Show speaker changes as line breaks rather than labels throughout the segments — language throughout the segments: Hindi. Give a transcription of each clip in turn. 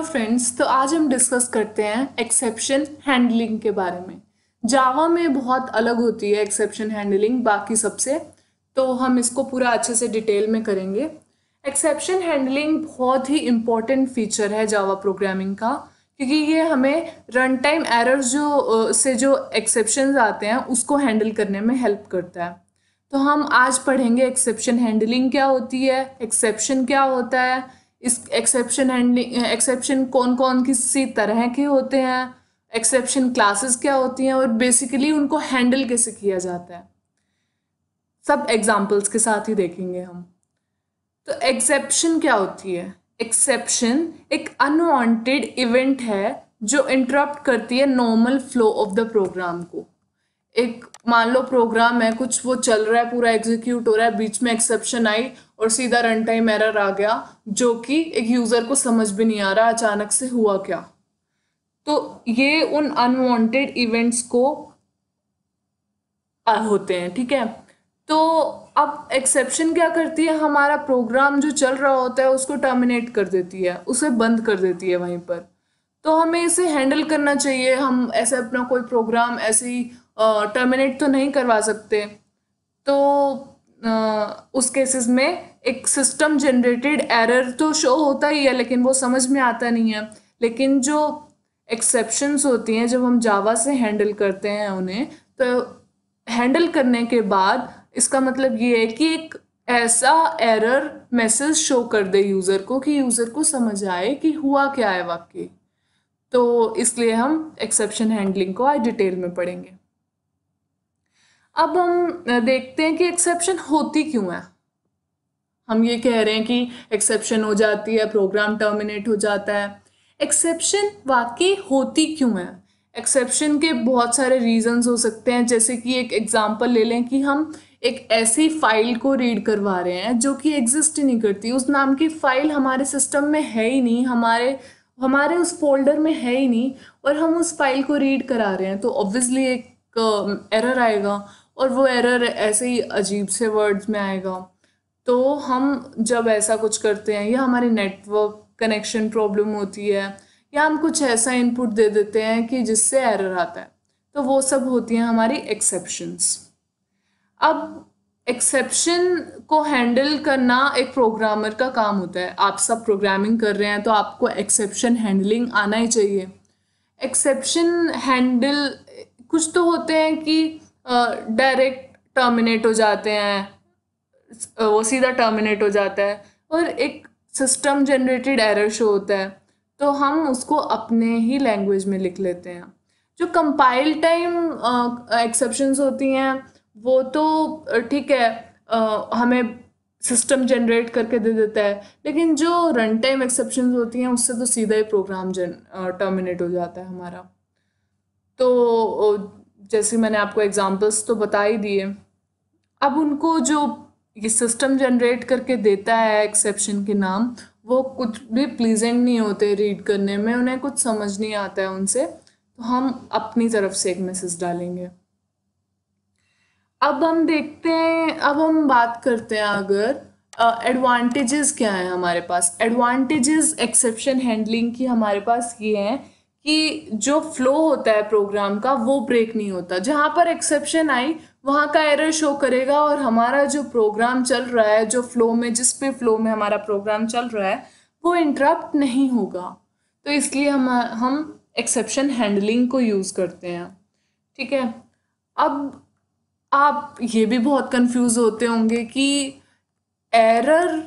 हेलो फ्रेंड्स तो आज हम डिस्कस करते हैं एक्सेप्शन हैंडलिंग के बारे में जावा में बहुत अलग होती है एक्सेप्शन हैंडलिंग बाकी सबसे तो हम इसको पूरा अच्छे से डिटेल में करेंगे एक्सेप्शन हैंडलिंग बहुत ही इम्पॉर्टेंट फीचर है जावा प्रोग्रामिंग का क्योंकि ये हमें रन टाइम एरर्स जो से जो एक्सेप्शन आते हैं उसको हैंडल करने में हेल्प करता है तो हम आज पढ़ेंगे एक्सेप्शन हैंडलिंग क्या होती है एक्सेप्शन क्या होता है इस एक्सेप्शन हैंडलिंग एक्सेप्शन कौन कौन किसी तरह के होते हैं एक्सेप्शन क्लासेस क्या होती हैं और बेसिकली उनको हैंडल कैसे किया जाता है सब एग्जाम्पल्स के साथ ही देखेंगे हम तो एक्सेप्शन क्या होती है एक्सेप्शन एक अनवांटेड इवेंट है जो इंटरप्ट करती है normal flow of the program को एक मान लो प्रोग्राम है कुछ वो चल रहा है पूरा एग्जीक्यूट हो रहा है बीच में एक्सेप्शन आई और सीधा रन टाइम एरर आ गया जो कि एक यूज़र को समझ भी नहीं आ रहा अचानक से हुआ क्या तो ये उन अनवांटेड इवेंट्स को होते हैं ठीक है तो अब एक्सेप्शन क्या करती है हमारा प्रोग्राम जो चल रहा होता है उसको टर्मिनेट कर देती है उसे बंद कर देती है वहीं पर तो हमें इसे हैंडल करना चाहिए हम ऐसे अपना कोई प्रोग्राम ऐसे ही टर्मिनेट तो नहीं करवा सकते तो आ, उस केसेस में एक सिस्टम जनरेटेड एरर तो शो होता ही है लेकिन वो समझ में आता नहीं है लेकिन जो एक्सेप्शंस होती हैं जब हम जावा से हैंडल करते हैं उन्हें तो हैंडल करने के बाद इसका मतलब ये है कि एक ऐसा एरर मैसेज शो कर दे यूज़र को कि यूज़र को समझ आए कि हुआ क्या है वाकई तो इसलिए हम एक्सेप्शन हैंडलिंग को आज डिटेल में पढ़ेंगे अब हम देखते हैं कि एक्सेप्शन होती क्यों है हम ये कह रहे हैं कि एक्सेप्शन हो जाती है प्रोग्राम टर्मिनेट हो जाता है एक्सेप्शन वाकई होती क्यों है एक्सेप्शन के बहुत सारे रीजंस हो सकते हैं जैसे कि एक एग्जांपल ले लें कि हम एक ऐसी फाइल को रीड करवा रहे हैं जो कि एग्जिस्ट ही नहीं करती उस नाम की फ़ाइल हमारे सिस्टम में है ही नहीं हमारे हमारे उस फोल्डर में है ही नहीं और हम उस फाइल को रीड करा रहे हैं तो ऑब्वियसली एक एरर um, आएगा और वो एरर ऐसे ही अजीब से वर्ड्स में आएगा तो हम जब ऐसा कुछ करते हैं या हमारे नेटवर्क कनेक्शन प्रॉब्लम होती है या हम कुछ ऐसा इनपुट दे देते हैं कि जिससे एरर आता है तो वो सब होती हैं हमारी एक्सेप्शंस अब एक्सेप्शन को हैंडल करना एक प्रोग्रामर का काम होता है आप सब प्रोग्रामिंग कर रहे हैं तो आपको एक्सेप्शन हैंडलिंग आना ही चाहिए एक्सेप्शन हैंडल कुछ तो होते हैं कि डायरेक्ट टर्मिनेट हो जाते हैं वो सीधा टर्मिनेट हो जाता है और एक सिस्टम जनरेटेड एरर शो होता है तो हम उसको अपने ही लैंग्वेज में लिख लेते हैं जो कंपाइल टाइम एक्सेप्शंस होती हैं वो तो ठीक है आ, हमें सिस्टम जनरेट करके दे देता है लेकिन जो रन टाइम एक्सेप्शन होती हैं उससे तो सीधा ही प्रोग्राम जन टर्मिनेट हो जाता है हमारा तो जैसे मैंने आपको एग्जांपल्स तो बता ही दिए अब उनको जो ये सिस्टम जनरेट करके देता है एक्सेप्शन के नाम वो कुछ भी प्लीजेंट नहीं होते रीड करने में उन्हें कुछ समझ नहीं आता है उनसे तो हम अपनी तरफ से एक मैसेज डालेंगे अब हम देखते हैं अब हम बात करते हैं अगर एडवांटेजेस uh, क्या हैं हमारे पास एडवांटेजेस एक्सेप्शन हैंडलिंग की हमारे पास ये हैं कि जो फ्लो होता है प्रोग्राम का वो ब्रेक नहीं होता जहाँ पर एक्सेप्शन आई वहाँ का एरर शो करेगा और हमारा जो प्रोग्राम चल रहा है जो फ्लो में जिस पे फ्लो में हमारा प्रोग्राम चल रहा है वो इंटरप्ट नहीं होगा तो इसलिए हम हम एक्सेप्शन हैंडलिंग को यूज़ करते हैं ठीक है अब आप ये भी बहुत कंफ्यूज होते होंगे कि एरर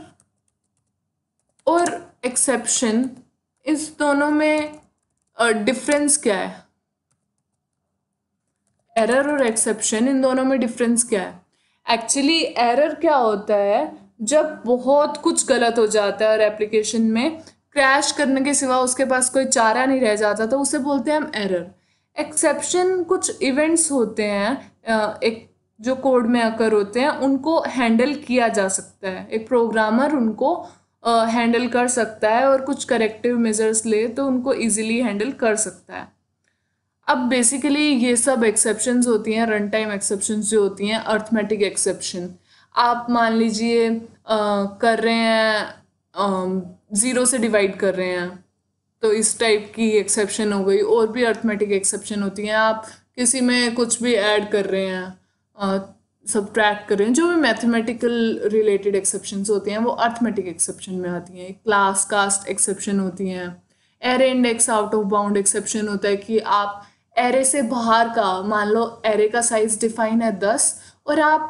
और एक्सेप्शन इस दोनों में डिफरेंस क्या है एरर और एक्सेप्शन इन दोनों में डिफरेंस क्या है एक्चुअली एरर क्या होता है जब बहुत कुछ गलत हो जाता है और एप्लीकेशन में क्रैश करने के सिवा उसके पास कोई चारा नहीं रह जाता तो उसे बोलते हैं हम एरर एक्सेप्शन कुछ इवेंट्स होते हैं एक जो कोड में अकर होते हैं उनको हैंडल किया जा सकता है एक प्रोग्रामर उनको हैंडल कर सकता है और कुछ करेक्टिव मेजर्स ले तो उनको इजीली हैंडल कर सकता है अब बेसिकली ये सब एक्सेप्शंस होती हैं रन टाइम एक्सेप्शंस जो होती हैं अर्थमेटिक एक्सेप्शन आप मान लीजिए कर रहे हैं ज़ीरो से डिवाइड कर रहे हैं तो इस टाइप की एक्सेप्शन हो गई और भी अर्थमेटिक एक्सेप्शन होती हैं आप किसी में कुछ भी ऐड कर रहे हैं सब ट्रैक कर रहे हैं जो भी मैथमेटिकल रिलेटेड एक्सेप्शन होते हैं वो अर्थमेटिक एक्सेप्शन में आती हैं क्लास कास्ट एक्सेप्शन होती हैं array index out of bound exception होता है कि आप एरे से बाहर का मान लो एरे का साइज डिफाइन है दस और आप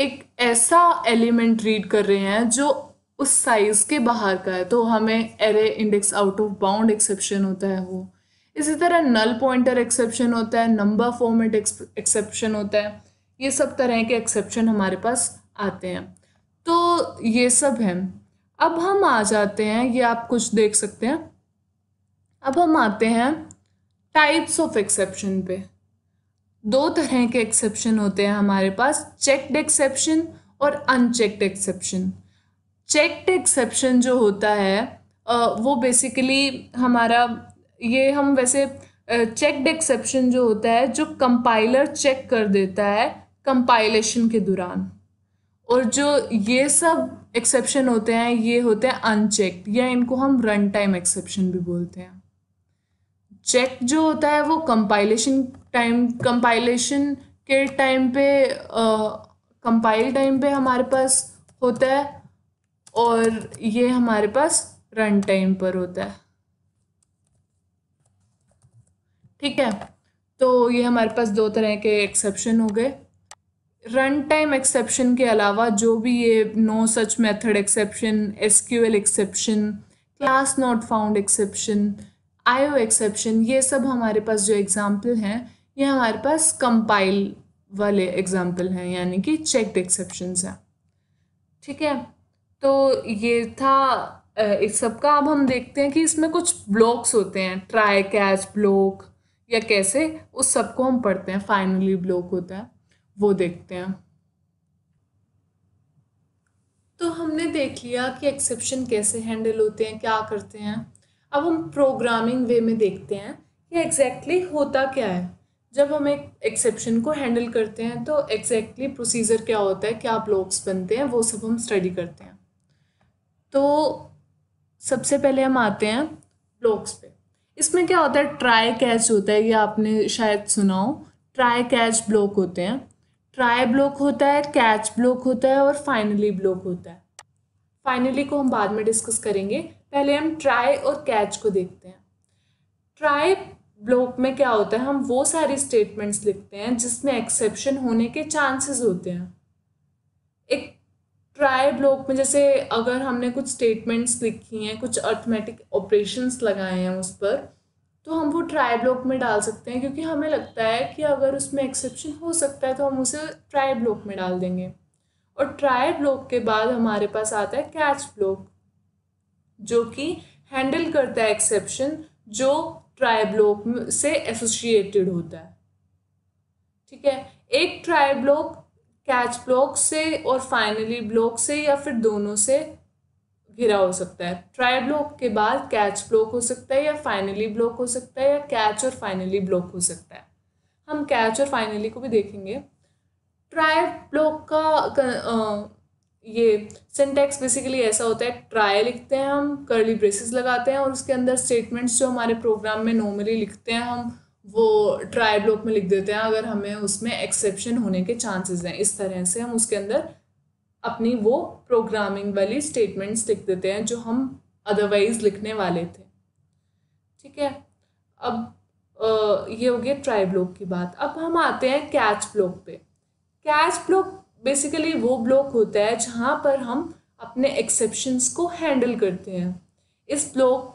एक ऐसा एलिमेंट रीड कर रहे हैं जो उस साइज के बाहर का है तो हमें array index out of bound exception होता है वो इसी तरह नल पॉइंटर एक्सेप्शन होता है नंबर फॉर्मेट एक्सेप्शन होता है ये सब तरह के एक्सेप्शन हमारे पास आते हैं तो ये सब हैं अब हम आ जाते हैं ये आप कुछ देख सकते हैं अब हम आते हैं टाइप्स ऑफ एक्सेप्शन पे दो तरह के एक्सेप्शन होते हैं हमारे पास चेकड एक्सेप्शन और अनचेक्ड एक्सेप्शन चेकड एक्सेप्शन जो होता है वो बेसिकली हमारा ये हम वैसे चेकड एक्सेप्शन जो होता है जो कंपाइलर चेक कर देता है कंपाइलेशन के दौरान और जो ये सब एक्सेप्शन होते हैं ये होते हैं अनचेक्ड या इनको हम रन टाइम एक्सेप्शन भी बोलते हैं चेक जो होता है वो कंपाइलेशन टाइम कंपाइलेशन के टाइम पे कंपाइल टाइम पे हमारे पास होता है और ये हमारे पास रन टाइम पर होता है ठीक है तो ये हमारे पास दो तरह के एक्सेप्शन हो गए रन टाइम एक्सेप्शन के अलावा जो भी ये no such method exception S Q L exception class not found exception O exception ये सब हमारे पास जो एग्जाम्पल हैं ये हमारे पास कंपाइल वाले एग्जाम्पल हैं यानी कि चेकड एक्सेप्शन हैं ठीक है तो ये था इस सब का अब हम देखते हैं कि इसमें कुछ ब्लॉक्स होते हैं ट्राई कैच ब्लॉक या कैसे उस सब को हम पढ़ते हैं फाइनली ब्लॉक होता है वो देखते हैं तो हमने देख लिया कि एक्सेप्शन कैसे हैंडल होते हैं क्या करते हैं अब हम प्रोग्रामिंग वे में देखते हैं कि एग्जैक्टली exactly होता क्या है जब हम एक एक्सेप्शन को हैंडल करते हैं तो एग्जैक्टली exactly प्रोसीजर क्या होता है क्या ब्लॉक्स बनते हैं वो सब हम स्टडी करते हैं तो सबसे पहले हम आते हैं ब्लॉक्स पे इसमें क्या होता है ट्राई कैच होता है ये आपने शायद सुना हो ट्राई कैच ब्लॉक होते हैं ट्राई ब्लॉक होता है कैच ब्लॉक होता है और फाइनली ब्लॉक होता है फाइनली को हम बाद में डिस्कस करेंगे पहले हम ट्राई और कैच को देखते हैं ट्राई ब्लॉक में क्या होता है हम वो सारी स्टेटमेंट्स लिखते हैं जिसमें एक्सेप्शन होने के चांसेस होते हैं एक ट्राई ब्लॉक में जैसे अगर हमने कुछ स्टेटमेंट्स लिखी हैं कुछ अर्थमेटिक ऑपरेशंस लगाए हैं उस पर तो हम वो ट्राई ब्लॉक में डाल सकते हैं क्योंकि हमें लगता है कि अगर उसमें एक्सेप्शन हो सकता है तो हम उसे ट्राई ब्लॉक में डाल देंगे और ट्राई ब्लॉक के बाद हमारे पास आता है कैच ब्लॉक जो कि हैंडल करता है एक्सेप्शन जो ट्राइब्लॉक से एसोसिएटेड होता है ठीक है एक ट्राइब्लॉक कैच ब्लॉक से और फाइनली ब्लॉक से या फिर दोनों से घिरा हो सकता है ट्राई ब्लॉक के बाद कैच ब्लॉक हो सकता है या फाइनली ब्लॉक हो सकता है या कैच और फाइनली ब्लॉक हो सकता है हम कैच और फाइनली को भी देखेंगे ट्राई ब्लॉक का ये सिंटेक्स बेसिकली ऐसा होता है ट्राई लिखते हैं हम करली ब्रेसेस लगाते हैं और उसके अंदर स्टेटमेंट्स जो हमारे प्रोग्राम में नॉर्मली लिखते हैं हम वो ट्राई ब्लॉक में लिख देते हैं अगर हमें उसमें एक्सेप्शन होने के चांसेस हैं इस तरह से हम उसके अंदर अपनी वो प्रोग्रामिंग वाली स्टेटमेंट्स लिख देते हैं जो हम अदरवाइज लिखने वाले थे ठीक है अब ये हो गया ट्राई ब्लॉक की बात अब हम आते हैं कैच ब्लॉक पे कैच ब्लॉक बेसिकली वो ब्लॉक होता है जहाँ पर हम अपने एक्सेप्शंस को हैंडल करते हैं इस ब्लॉक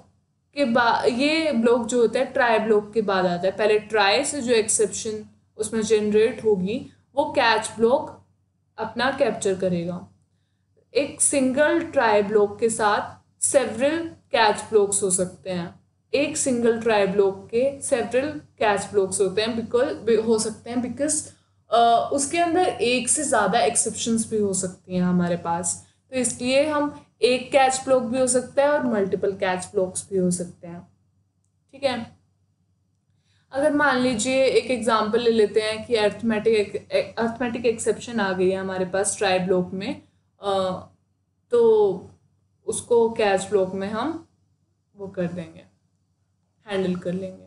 के बाद ये ब्लॉक जो होता है ट्राई ब्लॉक के बाद आता है पहले ट्राई से जो एक्सेप्शन उसमें जनरेट होगी वो कैच ब्लॉक अपना कैप्चर करेगा एक सिंगल ट्राई ब्लॉक के साथ सेवरल कैच ब्लॉक्स हो सकते हैं एक सिंगल ट्राई ब्लॉक के सेवरल कैच ब्लॉक्स होते हैं बिकॉज हो सकते हैं बिकॉज उसके अंदर एक से ज़्यादा एक्सेप्शंस भी हो सकती हैं हमारे पास तो इसलिए हम एक कैच ब्लॉक भी हो सकता है और मल्टीपल कैच ब्लॉक्स भी हो सकते हैं ठीक है अगर मान लीजिए एक एग्जांपल ले लेते हैं कि अर्थमेटिक अर्थमेटिक एक्सेप्शन आ गई है हमारे पास ट्राई ब्लॉक में आ, तो उसको कैच ब्लॉक में हम वो कर देंगे हैंडल कर लेंगे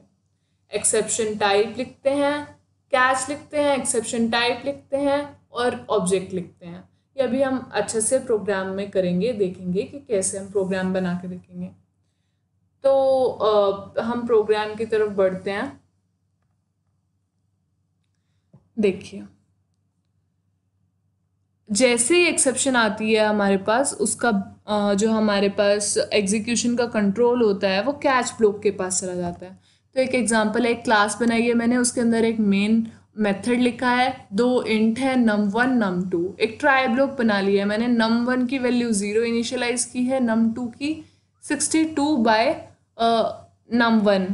एक्सेप्शन टाइप लिखते हैं कैच लिखते हैं एक्सेप्शन टाइप लिखते हैं और ऑब्जेक्ट लिखते हैं ये अभी हम अच्छे से प्रोग्राम में करेंगे देखेंगे कि कैसे हम प्रोग्राम बना के देखेंगे तो आ, हम प्रोग्राम की तरफ बढ़ते हैं देखिए जैसे ही एक्सेप्शन आती है हमारे पास उसका जो हमारे पास एग्जीक्यूशन का कंट्रोल होता है वो कैच ब्लॉक के पास चला जाता है तो एक एग्जांपल है एक क्लास बनाई है मैंने उसके अंदर एक मेन मेथड लिखा है दो इंट है नम वन नम टू एक ट्राई ब्लॉक बना लिया है मैंने नम वन की वैल्यू ज़ीरो इनिशियलाइज की है नम टू की sixty two by num one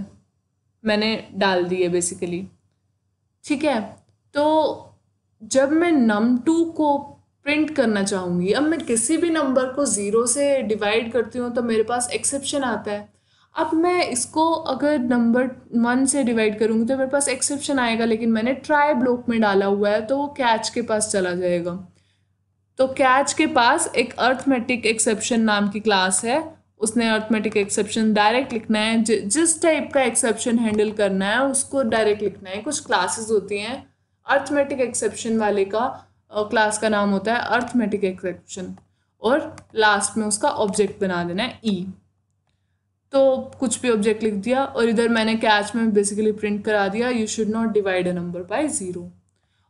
मैंने डाल दी है बेसिकली ठीक है तो जब मैं नम टू को प्रिंट करना चाहूँगी अब मैं किसी भी नंबर को ज़ीरो से डिवाइड करती हूँ तो मेरे पास एक्सेप्शन आता है अब मैं इसको अगर नंबर वन से डिवाइड करूँगी तो मेरे पास एक्सेप्शन आएगा लेकिन मैंने ट्राई ब्लॉक में डाला हुआ है तो वो कैच के पास चला जाएगा तो कैच के पास एक अर्थमेटिक एक्सेप्शन नाम की क्लास है उसने अर्थमेटिक एक्सेप्शन डायरेक्ट लिखना है जिस टाइप का एक्सेप्शन हैंडल करना है उसको डायरेक्ट लिखना है कुछ क्लासेस होती हैं अर्थमेटिक एक्सेप्शन वाले का क्लास का नाम होता है अर्थमेटिक एक्सेप्शन और लास्ट में उसका ऑब्जेक्ट बना देना है ई e. तो कुछ भी ऑब्जेक्ट लिख दिया और इधर मैंने कैच में बेसिकली प्रिंट करा दिया you should not divide a number by zero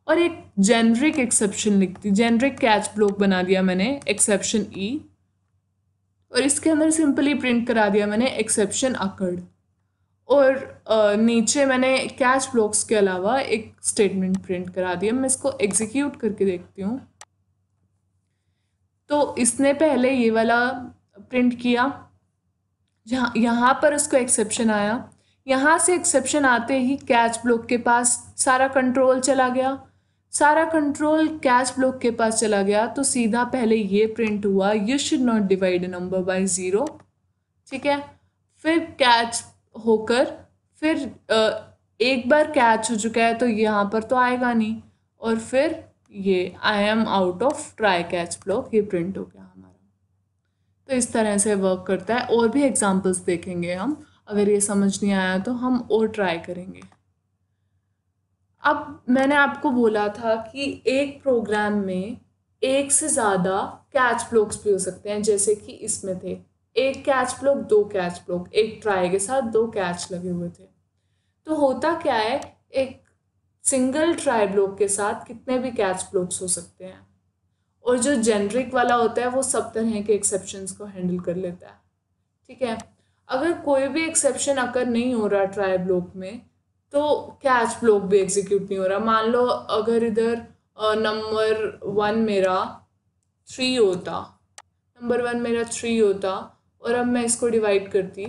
और एक जेनरिक एक्सेप्शन लिख दी जेनरिक कैच ब्लॉक बना दिया मैंने एक्सेप्शन ई e. और इसके अंदर सिंपली प्रिंट करा दिया मैंने एक्सेप्शन अकर्ड और नीचे मैंने कैच ब्लॉक्स के अलावा एक स्टेटमेंट प्रिंट करा दिया मैं इसको एग्जीक्यूट करके देखती हूँ तो इसने पहले ये वाला प्रिंट किया यहाँ यहाँ पर उसको एक्सेप्शन आया यहाँ से एक्सेप्शन आते ही कैच ब्लॉक के पास सारा कंट्रोल चला गया सारा कंट्रोल कैच ब्लॉक के पास चला गया तो सीधा पहले ये प्रिंट हुआ you should not divide number by zero ठीक है फिर कैच होकर फिर एक बार कैच हो चुका है तो यहाँ पर तो आएगा नहीं और फिर ये I am out of try catch block ये प्रिंट हो गया तो इस तरह से वर्क करता है और भी एग्जाम्पल्स देखेंगे हम अगर ये समझ नहीं आया तो हम और ट्राई करेंगे अब मैंने आपको बोला था कि एक प्रोग्राम में एक से ज़्यादा कैच ब्लॉक्स भी हो सकते हैं जैसे कि इसमें थे एक कैच ब्लॉक दो कैच ब्लॉक एक ट्राई के साथ दो कैच लगे हुए थे तो होता क्या है एक सिंगल ट्राई ब्लॉक के साथ कितने भी कैच ब्लॉक्स हो सकते हैं और जो जेनरिक वाला होता है वो सब तरह के एक्सेप्शंस को हैंडल कर लेता है ठीक है अगर कोई भी एक्सेप्शन अगर नहीं हो रहा ट्राई ब्लॉक में तो कैच ब्लॉक भी एग्जीक्यूट नहीं हो रहा मान लो अगर इधर नंबर वन मेरा थ्री होता नंबर वन मेरा थ्री होता और अब मैं इसको डिवाइड करती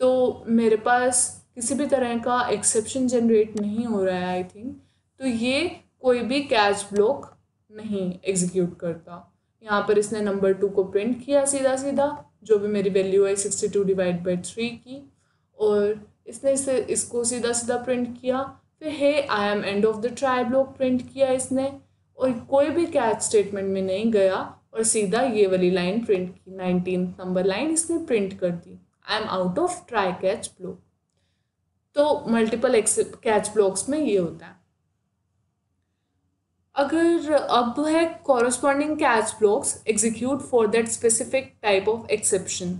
तो मेरे पास किसी भी तरह का एक्सेप्शन जनरेट नहीं हो रहा है आई थिंक तो ये कोई भी कैच ब्लॉक नहीं एग्जीक्यूट करता यहाँ पर इसने नंबर टू को प्रिंट किया सीधा सीधा जो भी मेरी वैल्यू है sixty two divide by three की और इसने इसे इसको सीधा सीधा प्रिंट किया फिर हे I am end of the try block print किया इसने और कोई भी कैच स्टेटमेंट में नहीं गया और सीधा ये वाली लाइन प्रिंट की नाइनटीन नंबर लाइन इसने प्रिंट कर दी I am out of try catch block तो मल्टीपल कैच ब्लॉक्स में ये होता है अगर अब है corresponding catch blocks execute for that specific type of exception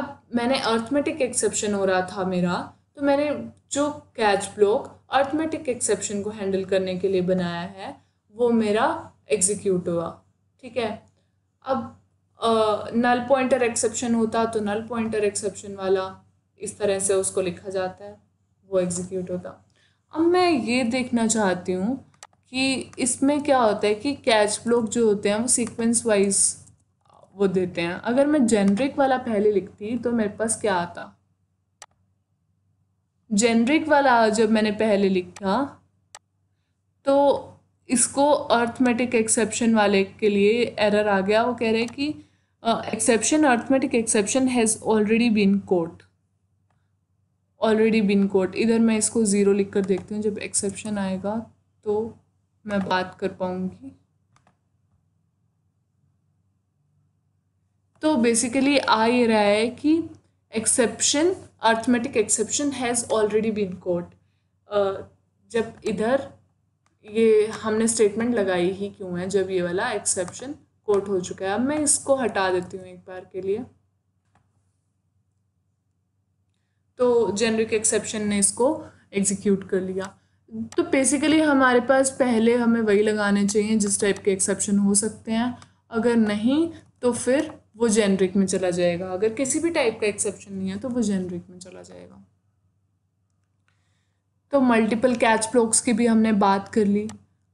अब मैंने अर्थमेटिक एक्सेप्शन हो रहा था मेरा तो मैंने जो कैच ब्लॉक अर्थमेटिक एक्सेप्शन को हैंडल करने के लिए बनाया है वो मेरा एग्जीक्यूट हुआ ठीक है अब नल पॉइंटर एक्सेप्शन होता तो नल पॉइंटर एक्सेप्शन वाला इस तरह से उसको लिखा जाता है वो एग्जीक्यूट होता अब मैं ये देखना चाहती हूँ कि इसमें क्या होता है कि कैच ब्लॉक जो होते हैं वो सीक्वेंस वाइज वो देते हैं अगर मैं जेनरिक वाला पहले लिखती तो मेरे पास क्या आता जेनरिक वाला जब मैंने पहले लिखा तो इसको अर्थमेटिक एक्सेप्शन वाले के लिए एरर आ गया वो कह रहे हैं कि exception arithmetic exception has already been caught already been caught इधर मैं इसको ज़ीरो लिख कर देखती हूँ जब एक्सेप्शन आएगा तो मैं बात कर पाऊंगी तो बेसिकली आ ये रहा है कि exception arithmetic exception has already been caught जब इधर ये हमने स्टेटमेंट लगाई ही क्यों है जब ये वाला एक्सेप्शन कोट हो चुका है अब मैं इसको हटा देती हूँ एक बार के लिए तो जेनरिक एक्सेप्शन ने इसको एग्जीक्यूट कर लिया तो बेसिकली हमारे पास पहले हमें वही लगाने चाहिए जिस टाइप के एक्सेप्शन हो सकते हैं अगर नहीं तो फिर वो जेनरिक में चला जाएगा अगर किसी भी टाइप का एक्सेप्शन नहीं है तो वो जेनरिक में चला जाएगा तो मल्टीपल कैच ब्लॉक्स की भी हमने बात कर ली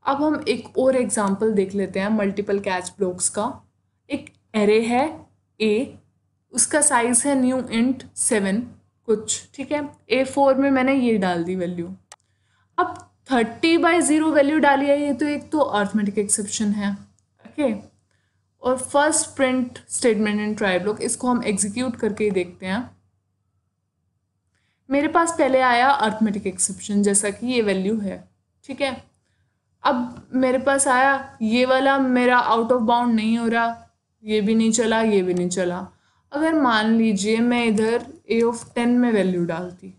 अब हम एक और एग्जाम्पल देख लेते हैं मल्टीपल कैच ब्लॉक्स का एक एरे है ए उसका साइज़ है न्यू इंट सेवन कुछ ठीक है ए फोर में मैंने ये डाल दी वैल्यू अब थर्टी बाई ज़ीरो वैल्यू डाली है ये तो एक तो अर्थमेटिक एक्सेप्शन है ओके okay? और first print statement in try block इसको हम एग्जीक्यूट करके ही देखते हैं मेरे पास पहले आया अर्थमेटिक एक्सेप्शन जैसा कि ये वैल्यू है ठीक है अब मेरे पास आया ये वाला मेरा आउट ऑफ बाउंड नहीं हो रहा ये भी नहीं चला ये भी नहीं चला अगर मान लीजिए मैं इधर ए ऑफ टेन में वैल्यू डालती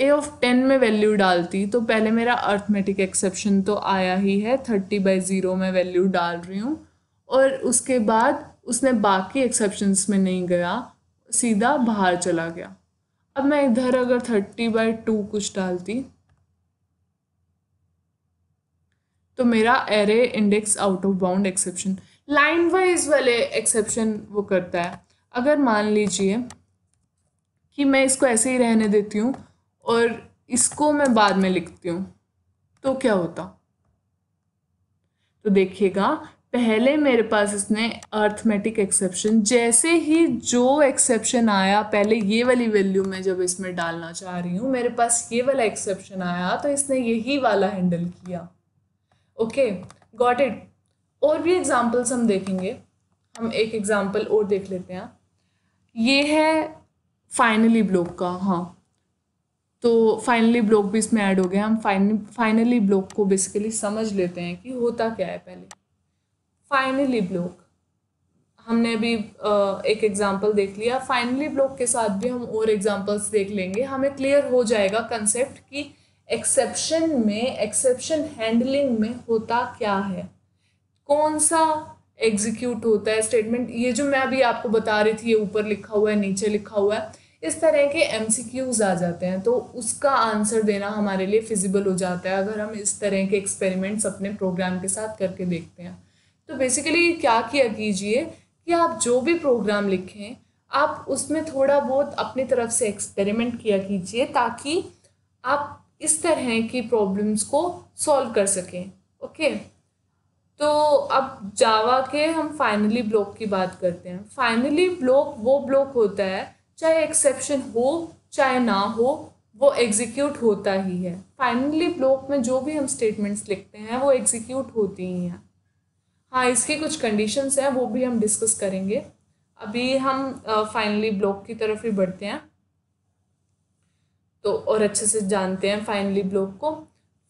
ए ऑफ टेन में वैल्यू डालती तो पहले मेरा अर्थमेटिक एक्सेप्शन तो आया ही है थर्टी बाई ज़ीरो में वैल्यू डाल रही हूँ और उसके बाद उसने बाकी एक्सेप्शंस में नहीं गया सीधा बाहर चला गया अब मैं इधर अगर थर्टी बाई टू कुछ डालती तो मेरा array index out of bound exception line wise वाले एक्सेप्शन वो करता है अगर मान लीजिए कि मैं इसको ऐसे ही रहने देती हूँ और इसको मैं बाद में लिखती हूँ तो क्या होता तो देखिएगा पहले मेरे पास इसने अर्थमेटिक एक्सेप्शन जैसे ही जो एक्सेप्शन आया पहले ये वाली वैल्यू मैं जब इसमें डालना चाह रही हूँ मेरे पास ये वाला एक्सेप्शन आया तो इसने यही वाला हैंडल किया ओके गॉट इट और भी एग्जांपल्स हम देखेंगे हम एक एग्जांपल और देख लेते हैं ये है फाइनली ब्लॉक का हाँ तो फाइनली ब्लॉक भी इसमें ऐड हो गया हम फाइनली ब्लॉक को बेसिकली समझ लेते हैं कि होता क्या है पहले फाइनली ब्लॉक हमने अभी एक एग्जांपल देख लिया फाइनली ब्लॉक के साथ भी हम और एग्जांपल्स देख लेंगे हमें क्लियर हो जाएगा कंसेप्ट कि एक्सेप्शन में एक्सेप्शन हैंडलिंग में होता क्या है कौन सा एग्जीक्यूट होता है स्टेटमेंट ये जो मैं अभी आपको बता रही थी ये ऊपर लिखा हुआ है नीचे लिखा हुआ है इस तरह के एम आ जाते हैं तो उसका आंसर देना हमारे लिए फिजिबल हो जाता है अगर हम इस तरह के एक्सपेरिमेंट्स अपने प्रोग्राम के साथ करके देखते हैं तो बेसिकली क्या किया कीजिए कि आप जो भी प्रोग्राम लिखें आप उसमें थोड़ा बहुत अपनी तरफ से एक्सपेरिमेंट किया कीजिए ताकि आप इस तरह की प्रॉब्लम्स को सॉल्व कर सकें ओके तो अब जावा के हम फाइनली ब्लॉक की बात करते हैं फाइनली ब्लॉक वो ब्लॉक होता है चाहे एक्सेप्शन हो चाहे ना हो वो एग्जीक्यूट होता ही है फाइनली ब्लॉक में जो भी हम स्टेटमेंट्स लिखते हैं वो एग्जीक्यूट होती ही हैं हाँ इसकी कुछ कंडीशंस हैं वो भी हम डिस्कस करेंगे अभी हम फाइनली ब्लॉक की तरफ ही बढ़ते हैं तो और अच्छे से जानते हैं फाइनली ब्लॉक को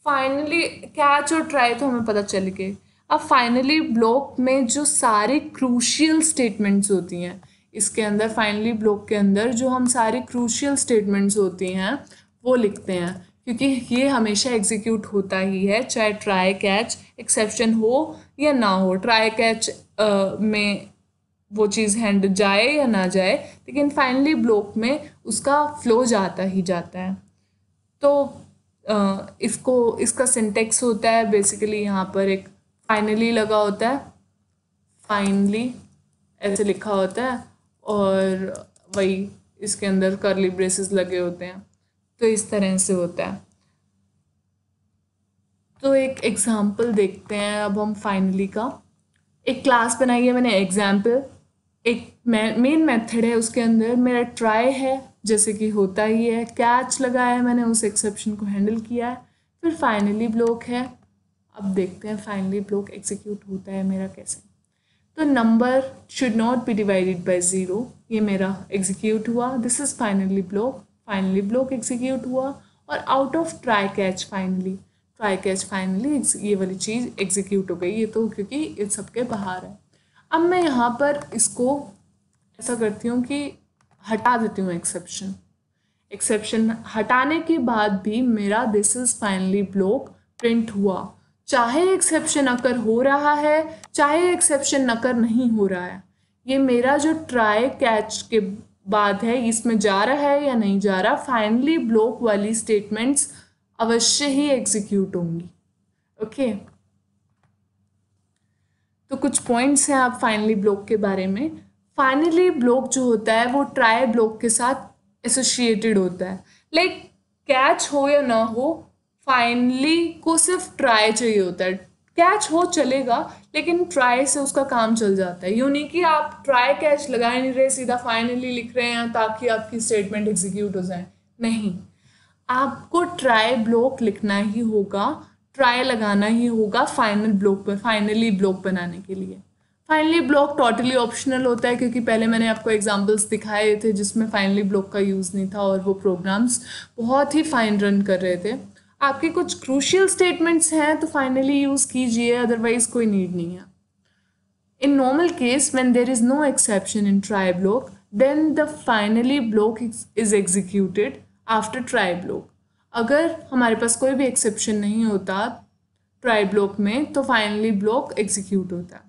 फाइनली कैच और ट्राई तो हमें पता चल गए अब फाइनली ब्लॉक में जो सारे क्रूशियल स्टेटमेंट्स होती हैं इसके अंदर फाइनली ब्लॉक के अंदर जो हम सारी क्रूशियल स्टेटमेंट्स होती हैं वो लिखते हैं क्योंकि ये हमेशा एग्जीक्यूट होता ही है चाहे ट्राई कैच एक्सेप्शन हो या ना हो ट्राई कैच में वो चीज़ हैंड जाए या ना जाए लेकिन फाइनली ब्लॉक में उसका फ्लो जाता ही जाता है तो आ, इसको इसका सिंटेक्स होता है बेसिकली यहाँ पर एक फाइनली लगा होता है फाइनली ऐसे लिखा होता है और वही इसके अंदर करली ब्रेसेस लगे होते हैं तो इस तरह से होता है तो एक एग्ज़ाम्पल देखते हैं अब हम फाइनली का एक क्लास बनाई है मैंने एग्ज़ाम्पल एक मेन मेथड है उसके अंदर मेरा ट्राई है जैसे कि होता ही है कैच लगाया है मैंने उस एक्सेप्शन को हैंडल किया है फिर फाइनली ब्लॉक है अब देखते हैं फाइनली ब्लॉक एग्जीक्यूट होता है मेरा कैसे तो number should not be divided by zero ये मेरा एग्जीक्यूट हुआ this is finally block finally block execute हुआ और out of try catch finally try catch finally ये वाली चीज़ एग्जीक्यूट हो गई ये तो क्योंकि इन सब के बाहर है अब मैं यहाँ पर इसको ऐसा करती हूँ कि हटा देती हूँ एक्सेप्शन एक्सेप्शन हटाने के बाद भी मेरा this is finally block print हुआ चाहे एक्सेप्शन अकर हो रहा है चाहे एक्सेप्शन अकर नहीं हो रहा है ये मेरा जो ट्राई कैच के बाद है इसमें जा रहा है या नहीं जा रहा फाइनली ब्लॉक वाली स्टेटमेंट्स अवश्य ही एग्जीक्यूट होंगी ओके तो कुछ पॉइंट्स हैं आप फाइनली ब्लॉक के बारे में फाइनली ब्लॉक जो होता है वो ट्राई ब्लॉक के साथ एसोशिएटेड होता है लाइक like, कैच हो या ना हो फाइनली को सिर्फ ट्राई चाहिए होता है कैच हो चलेगा लेकिन ट्राई से उसका काम चल जाता है यूँ नहीं कि आप ट्राई कैच लगा नहीं रहे सीधा फाइनली लिख रहे हैं ताकि आपकी स्टेटमेंट एग्जीक्यूट हो जाए नहीं आपको ट्राई ब्लॉक लिखना ही होगा ट्राई लगाना ही होगा फाइनल ब्लॉक पर फाइनली ब्लॉक बनाने के लिए फाइनली ब्लॉक टोटली ऑप्शनल होता है क्योंकि पहले मैंने आपको एग्जाम्पल्स दिखाए थे जिसमें फाइनली ब्लॉक का यूज़ नहीं था और वो प्रोग्राम्स बहुत ही फाइन रन कर रहे थे आपके कुछ क्रूशियल स्टेटमेंट्स हैं तो फाइनली यूज़ कीजिए अदरवाइज कोई नीड नहीं है in normal case when there is no exception in try block then the finally block is executed after try block अगर हमारे पास कोई भी एक्सेप्शन नहीं होता ट्राई ब्लॉक में तो फाइनली ब्लॉक एग्जीक्यूट होता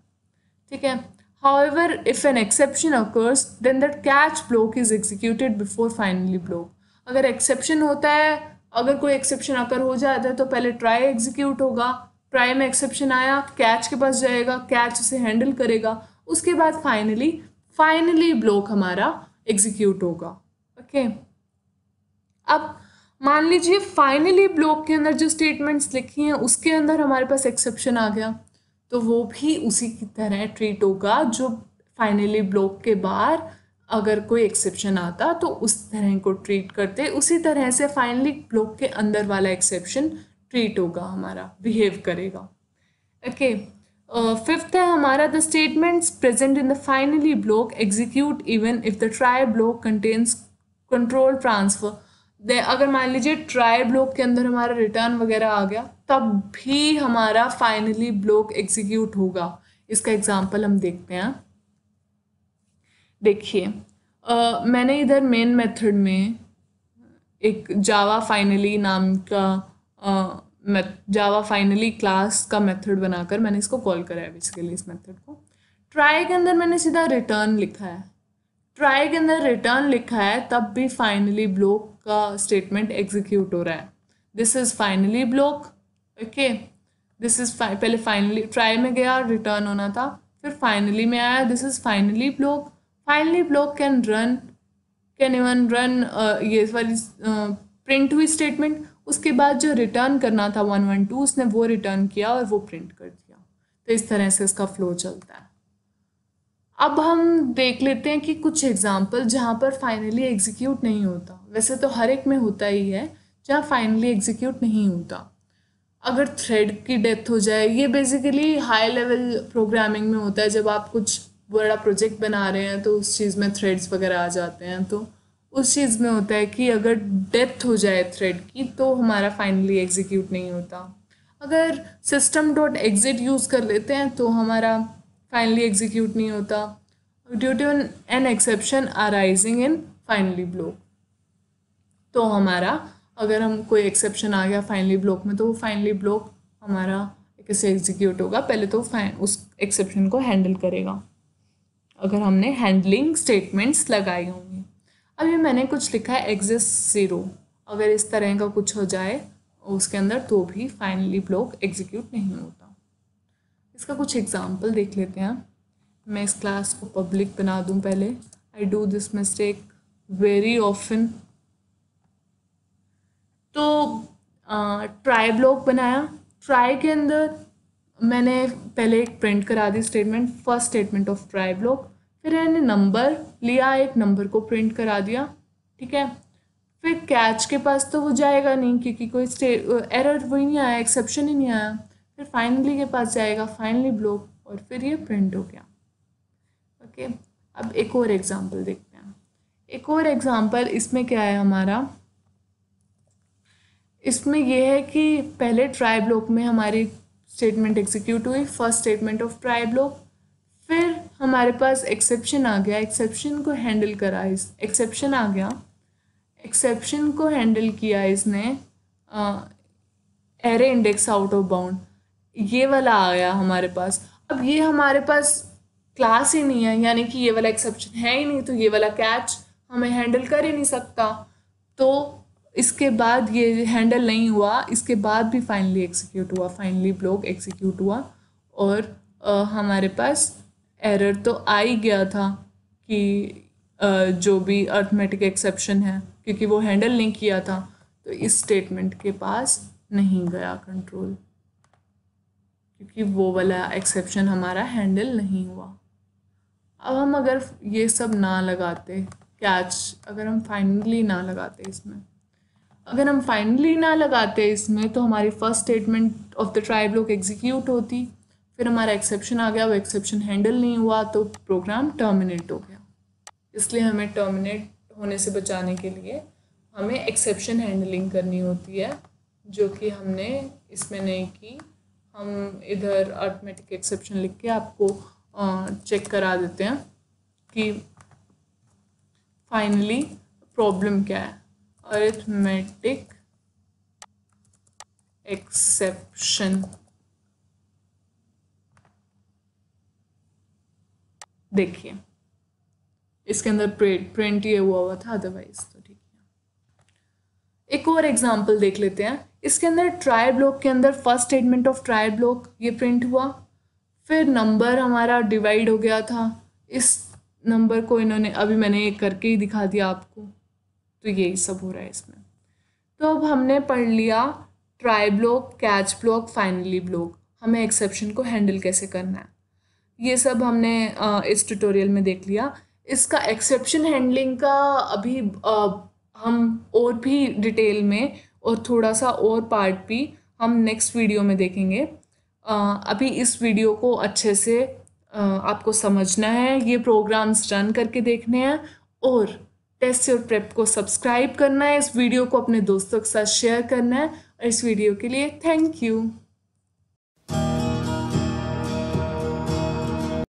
ठीक है However, if an exception occurs, then that catch block is executed before finally block. अगर exception होता है अगर कोई एक्सेप्शन आकर हो जाता है तो पहले ट्राई एग्जीक्यूट होगा ट्राई में एक्सेप्शन आया कैच के पास जाएगा कैच उसे हैंडल करेगा उसके बाद फाइनली फाइनली ब्लॉक हमारा एग्जीक्यूट होगा ओके okay. अब मान लीजिए फाइनली ब्लॉक के अंदर जो स्टेटमेंट्स लिखी हैं उसके अंदर हमारे पास एक्सेप्शन आ गया तो वो भी उसी की तरह ट्रीट होगा जो फाइनली ब्लॉक के बाहर अगर कोई एक्सेप्शन आता तो उस तरह को ट्रीट करते उसी तरह से फाइनली ब्लॉक के अंदर वाला एक्सेप्शन ट्रीट होगा हमारा बिहेव करेगा ओके फिफ्थ है हमारा the statements present in the finally block execute even if the try block contains control transfer दे अगर मान लीजिए ट्राई ब्लॉक के अंदर हमारा रिटर्न वगैरह आ गया तब भी हमारा फाइनली ब्लॉक एग्जीक्यूट होगा इसका एग्जाम्पल हम देखते हैं देखिए मैंने इधर मेन मेथड में एक जावा फाइनली नाम का जावा फाइनली क्लास का मेथड बनाकर मैंने इसको कॉल करा है बेसिकली इस मेथड को ट्राई के अंदर मैंने सीधा रिटर्न लिखा है ट्राई के अंदर रिटर्न लिखा है तब भी फाइनली ब्लॉक का स्टेटमेंट एग्जीक्यूट हो रहा है this is finally block okay this is पहले फाइनली ट्राई में गया रिटर्न होना था फिर फाइनली में आया this is finally block finally block can run can even run uh, ये सॉरी प्रिंट हुई स्टेटमेंट उसके बाद जो रिटर्न करना था वन वन टू उसने वो रिटर्न किया और वो प्रिंट कर दिया तो इस तरह से इसका फ्लो चलता है अब हम देख लेते हैं कि कुछ एग्जाम्पल जहाँ पर फाइनली एग्जीक्यूट नहीं होता वैसे तो हर एक में होता ही है जहाँ फाइनली एग्जीक्यूट नहीं होता अगर थ्रेड की डेथ हो जाए ये बेसिकली हाई लेवल प्रोग्रामिंग में होता है जब आप कुछ बड़ा प्रोजेक्ट बना रहे हैं तो उस चीज़ में थ्रेड्स वगैरह आ जाते हैं तो उस चीज़ में होता है कि अगर डेथ हो जाए थ्रेड की तो हमारा फाइनली एग्जीक्यूट नहीं होता अगर सिस्टम डॉट एग्जिट यूज़ कर लेते हैं तो हमारा फाइनली एग्जीक्यूट नहीं होता due to an exception arising in finally block तो हमारा अगर हम कोई एक्सेप्शन आ गया फाइनली ब्लॉक में तो वो फाइनली ब्लॉक हमारा कैसे एग्जीक्यूट होगा पहले तो उस एक्सेप्शन को हैंडल करेगा अगर हमने हैंडलिंग स्टेटमेंट्स लगाई होंगी अब ये मैंने कुछ लिखा है एग्जिस्ट ज़ीरो अगर इस तरह का कुछ हो जाए उसके अंदर तो भी फाइनली ब्लॉक एग्जीक्यूट नहीं होता इसका कुछ एग्जाम्पल देख लेते हैं मैं इस क्लास को पब्लिक बना दूँ पहले I do this mistake very often तो ट्राई ब्लॉक बनाया ट्राई के अंदर मैंने पहले एक प्रिंट करा दी statement first statement of try block फिर मैंने नंबर लिया एक नंबर को प्रिंट करा दिया ठीक है फिर कैच के पास तो वो जाएगा नहीं क्योंकि कोई एरर वही नहीं आया एक्सेप्शन ही नहीं आया फिर फाइनली के पास जाएगा फाइनली ब्लॉक और फिर ये प्रिंट हो गया ओके अब एक और एग्ज़ाम्पल देखते हैं एक और एग्ज़ाम्पल इसमें क्या है हमारा इसमें यह है कि पहले ट्राई ब्लॉक में हमारी स्टेटमेंट एग्जीक्यूट हुई first statement of try block फिर हमारे पास एक्सेप्शन आ गया एक्सेप्शन को हैंडल करा इस एक्सेप्शन आ गया एक्सेप्शन को हैंडल किया इसने array index out of bound ये वाला आया हमारे पास अब ये हमारे पास क्लास ही नहीं है यानी कि ये वाला एक्सेप्शन है ही नहीं तो ये वाला कैच हमें हैंडल कर ही नहीं सकता तो इसके बाद ये हैंडल नहीं हुआ इसके बाद भी फाइनली एक्सिक्यूट हुआ फाइनली ब्लॉक एक्सिक्यूट हुआ और आ, हमारे पास एरर तो आ ही गया था कि आ, जो भी अर्थमेटिक एक्सेप्शन है क्योंकि वो हैंडल नहीं किया था तो इस स्टेटमेंट के पास नहीं गया कंट्रोल क्योंकि वो वाला एक्सेप्शन हमारा हैंडल नहीं हुआ अब हम अगर ये सब ना लगाते कैच अगर हम फाइनली ना लगाते इसमें अगर हम फाइनली ना लगाते इसमें तो हमारी first statement of the try block execute होती फिर हमारा एक्सेप्शन आ गया वो एक्सेप्शन हैंडल नहीं हुआ तो प्रोग्राम टर्मिनेट हो गया इसलिए हमें टर्मिनेट होने से बचाने के लिए हमें एक्सेप्शन हैंडलिंग करनी होती है जो कि हमने इसमें नहीं की हम इधर ऑटोमेटिक एक्सेप्शन लिख के आपको चेक करा देते हैं कि फाइनली प्रॉब्लम क्या है arithmetic exception देखिए इसके अंदर प्रिंट प्रिंट ये हुआ हुआ था अदरवाइज तो ठीक है एक और एग्जांपल देख लेते हैं इसके अंदर ट्रायल ब्लॉक के अंदर first statement of try block ये प्रिंट हुआ फिर नंबर हमारा डिवाइड हो गया था इस नंबर को इन्होंने अभी मैंने करके ही दिखा दिया आपको तो यही सब हो रहा है इसमें तो अब हमने पढ़ लिया try block catch block finally block हमें एक्सेप्शन को हैंडल कैसे करना है ये सब हमने इस ट्यूटोरियल में देख लिया इसका एक्सेप्शन हैंडलिंग का अभी हम और भी डिटेल में और थोड़ा सा और पार्ट भी हम नेक्स्ट वीडियो में देखेंगे अभी इस वीडियो को अच्छे से आपको समझना है ये प्रोग्राम्स रन करके देखने हैं और टेस्ट और प्रेप को सब्सक्राइब करना है इस वीडियो को अपने दोस्तों के साथ शेयर करना है और इस वीडियो के लिए थैंक यू